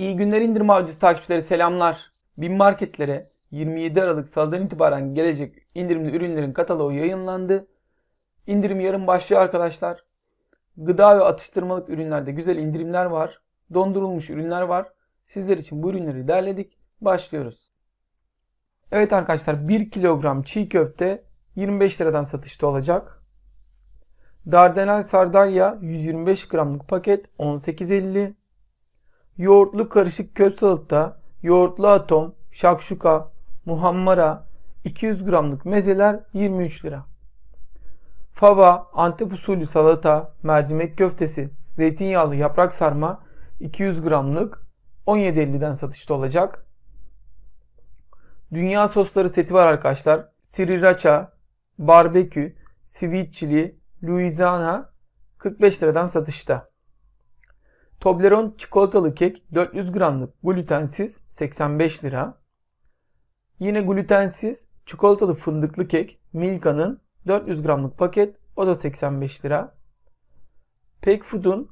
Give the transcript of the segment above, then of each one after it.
İyi günler indirim avcısı takipçileri selamlar. Bin marketlere 27 Aralık Salı'dan itibaren gelecek indirimli ürünlerin kataloğu yayınlandı. İndirim yarın başlıyor arkadaşlar. Gıda ve atıştırmalık ürünlerde güzel indirimler var. Dondurulmuş ürünler var. Sizler için bu ürünleri derledik. Başlıyoruz. Evet arkadaşlar 1 kilogram çiğ köfte 25 liradan satışta olacak. Dardanel sardalya 125 gramlık paket 18.50 yoğurtlu karışık köz salata, yoğurtlu atom, şakşuka, muhammara, 200 gramlık mezeler 23 lira. Fava, antep usulü salata, mercimek köftesi, zeytinyağlı yaprak sarma 200 gramlık 17.50'den satışta olacak. Dünya sosları seti var arkadaşlar. Sriracha, barbekü, sweet chili, louisiana 45 liradan satışta. Toblerone çikolatalı kek 400 gramlık glutensiz 85 lira. Yine glutensiz çikolatalı fındıklı kek Milka'nın 400 gramlık paket o da 85 lira. Pekfood'un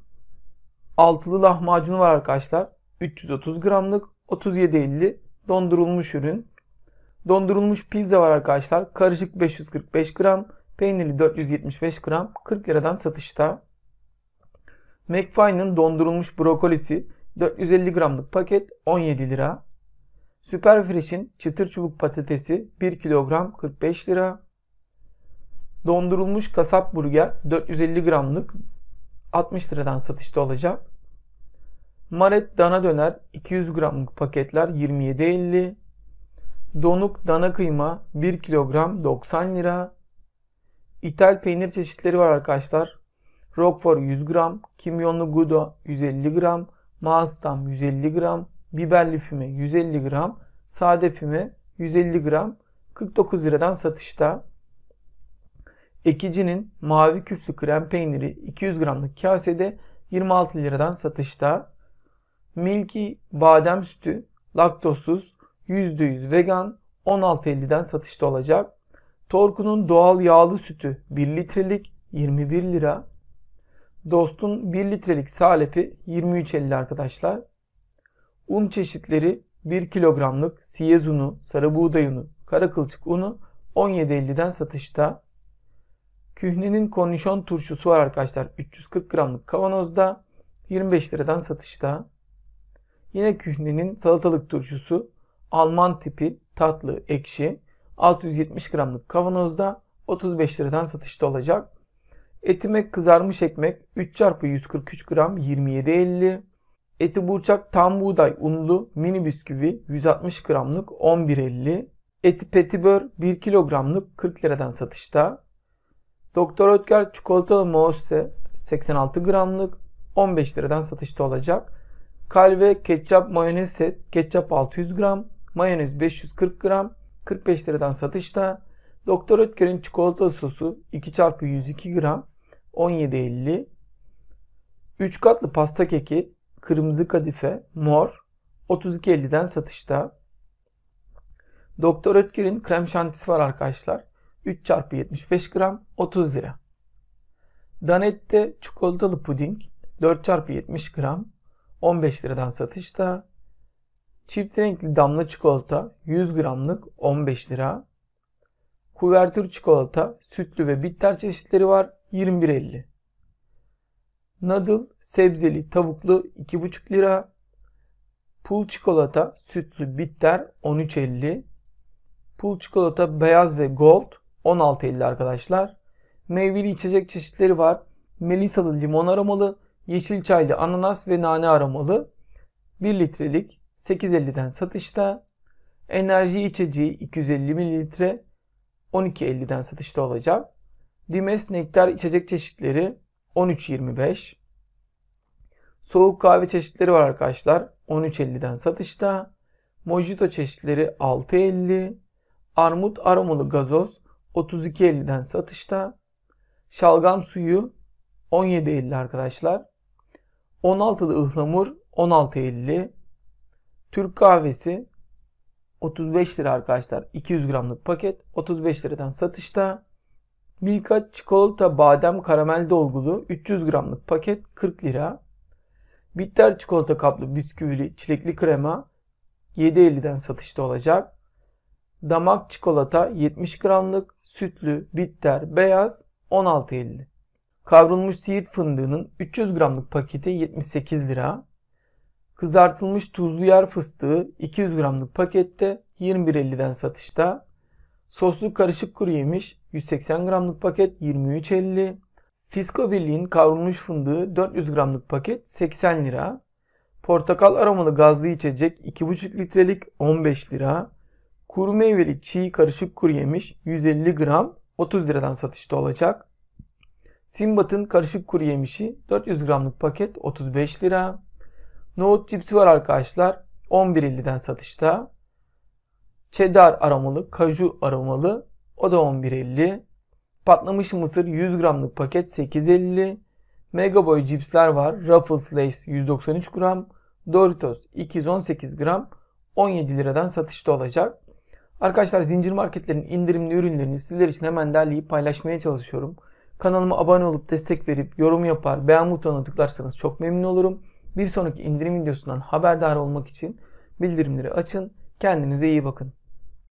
altılı lahmacunu var arkadaşlar. 330 gramlık 37.50 dondurulmuş ürün. Dondurulmuş pizza var arkadaşlar. Karışık 545 gram, peynirli 475 gram 40 liradan satışta. McFine'ın dondurulmuş brokolisi 450 gramlık paket 17 lira. Superfresh'in çıtır çubuk patatesi 1 kilogram 45 lira. Dondurulmuş kasap burger 450 gramlık 60 liradan satışta olacak. Maret dana döner 200 gramlık paketler 27.50. Donuk dana kıyma 1 kilogram 90 lira. İthal peynir çeşitleri var arkadaşlar. Roquefort 100 gram, kimyonlu gudo 150 gram, maastam 150 gram, biberli füme 150 gram, sade füme 150 gram 49 liradan satışta. Ekicinin mavi küflü krem peyniri 200 gramlık kasede 26 liradan satışta. Milky badem sütü laktozsuz %100 vegan 16.50'den satışta olacak. Torku'nun doğal yağlı sütü 1 litrelik 21 lira. Dost'un 1 litrelik salepi 23.50 arkadaşlar. Un çeşitleri 1 kilogramlık siyez unu, sarı buğday unu, kara kılçık unu 17.50'den satışta. Kühnenin kornişon turşusu var arkadaşlar 340 gramlık kavanozda 25 liradan satışta. Yine kühnenin salatalık turşusu Alman tipi tatlı ekşi 670 gramlık kavanozda 35 liradan satışta olacak. Etime kızarmış ekmek 3 çarpı 143 gram 27.50. Eti burçak tam buğday unlu mini bisküvi 160 gramlık 11.50. Eti petibör 1 kilogramlık 40 liradan satışta. Doktor Ötker çikolatalı mousse 86 gramlık 15 liradan satışta olacak. Kalve ketçap mayonez set ketçap 600 gram, mayonez 540 gram 45 liradan satışta. Doktor Ötker'in çikolata sosu 2 çarpı 102 gram 17.50 3 katlı pasta keki kırmızı kadife mor 32.50'den satışta. Doktor Ötker'in krem şantisi var arkadaşlar. 3 çarpı 75 gram 30 lira. Danette çikolatalı puding 4 çarpı 70 gram 15 liradan satışta. Çift renkli damla çikolata 100 gramlık 15 lira. Kuvertür çikolata, sütlü ve bitter çeşitleri var 21.50. Nadıl sebzeli tavuklu 2,5 lira. Pul çikolata sütlü bitter 13.50. Pul çikolata beyaz ve gold 16.50 arkadaşlar. Meyveli içecek çeşitleri var. Melisalı limon aromalı, yeşil çaylı ananas ve nane aromalı 1 litrelik 8.50'den satışta. Enerji içeceği 250 mililitre 12.50'den satışta olacak. Dimes nektar içecek çeşitleri 13.25. Soğuk kahve çeşitleri var arkadaşlar. 13.50'den satışta. Mojito çeşitleri 6.50. Armut aromalı gazoz 32.50'den satışta. Şalgam suyu 17.50 arkadaşlar. 16'lı ıhlamur 16.50. Türk kahvesi 35 lira arkadaşlar. 200 gramlık paket 35 liradan satışta. Milka çikolata badem karamel dolgulu 300 gramlık paket 40 lira. Bitter çikolata kaplı bisküvili çilekli krema 7.50'den satışta olacak. Damak çikolata 70 gramlık sütlü bitter beyaz 16.50. Kavrulmuş siirt fındığının 300 gramlık paketi 78 lira. Kızartılmış tuzlu yer fıstığı 200 gramlık pakette 21.50'den satışta. Soslu karışık kuru yemiş 180 gramlık paket 23.50. Fisko Birliği'nin kavrulmuş fındığı 400 gramlık paket 80 lira. Portakal aromalı gazlı içecek 2,5 litrelik 15 lira. Kuru meyveli çiğ karışık kuru yemiş 150 gram 30 liradan satışta olacak. Simbat'ın karışık kuru yemişi 400 gramlık paket 35 lira. Nohut cipsi var arkadaşlar. 11.50'den satışta. Çedar aromalı, kaju aromalı. O da 11.50. Patlamış mısır 100 gramlık paket 8.50. Mega boy cipsler var. Ruffles Lays 193 gram. Doritos 218 gram. 17 liradan satışta olacak. Arkadaşlar zincir marketlerin indirimli ürünlerini sizler için hemen derleyip paylaşmaya çalışıyorum. Kanalıma abone olup destek verip yorum yapar, beğen butonuna tıklarsanız çok memnun olurum. Bir sonraki indirim videosundan haberdar olmak için bildirimleri açın. Kendinize iyi bakın.